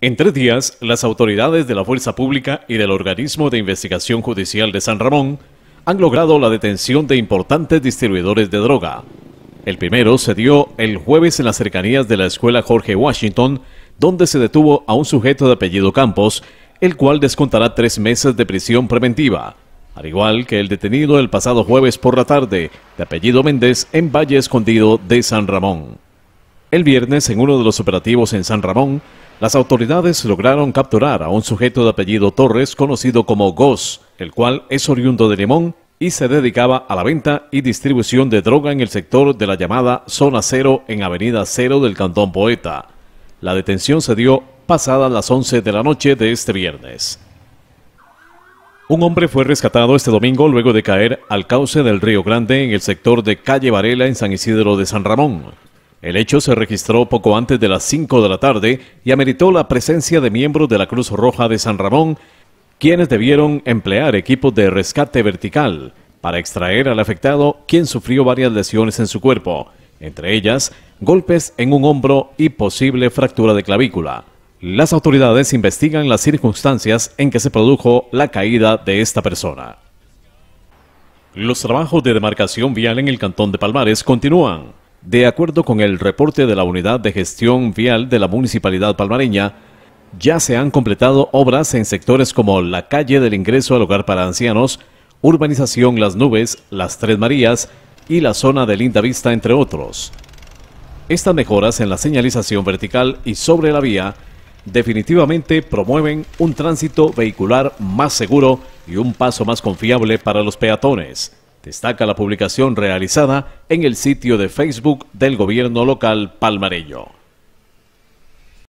En tres días, las autoridades de la Fuerza Pública y del Organismo de Investigación Judicial de San Ramón han logrado la detención de importantes distribuidores de droga. El primero se dio el jueves en las cercanías de la escuela Jorge Washington, donde se detuvo a un sujeto de apellido Campos, el cual descontará tres meses de prisión preventiva, al igual que el detenido el pasado jueves por la tarde, de apellido Méndez, en Valle Escondido de San Ramón. El viernes, en uno de los operativos en San Ramón, las autoridades lograron capturar a un sujeto de apellido Torres conocido como Goss, el cual es oriundo de Limón y se dedicaba a la venta y distribución de droga en el sector de la llamada Zona Cero en Avenida Cero del Cantón Poeta. La detención se dio pasadas las 11 de la noche de este viernes. Un hombre fue rescatado este domingo luego de caer al cauce del Río Grande en el sector de Calle Varela en San Isidro de San Ramón. El hecho se registró poco antes de las 5 de la tarde y ameritó la presencia de miembros de la Cruz Roja de San Ramón, quienes debieron emplear equipos de rescate vertical para extraer al afectado, quien sufrió varias lesiones en su cuerpo, entre ellas golpes en un hombro y posible fractura de clavícula. Las autoridades investigan las circunstancias en que se produjo la caída de esta persona. Los trabajos de demarcación vial en el Cantón de Palmares continúan. De acuerdo con el reporte de la Unidad de Gestión Vial de la Municipalidad Palmareña, ya se han completado obras en sectores como la calle del ingreso al hogar para ancianos, urbanización Las Nubes, Las Tres Marías y la zona de Linda Vista, entre otros. Estas mejoras en la señalización vertical y sobre la vía definitivamente promueven un tránsito vehicular más seguro y un paso más confiable para los peatones destaca la publicación realizada en el sitio de Facebook del gobierno local Palmarello.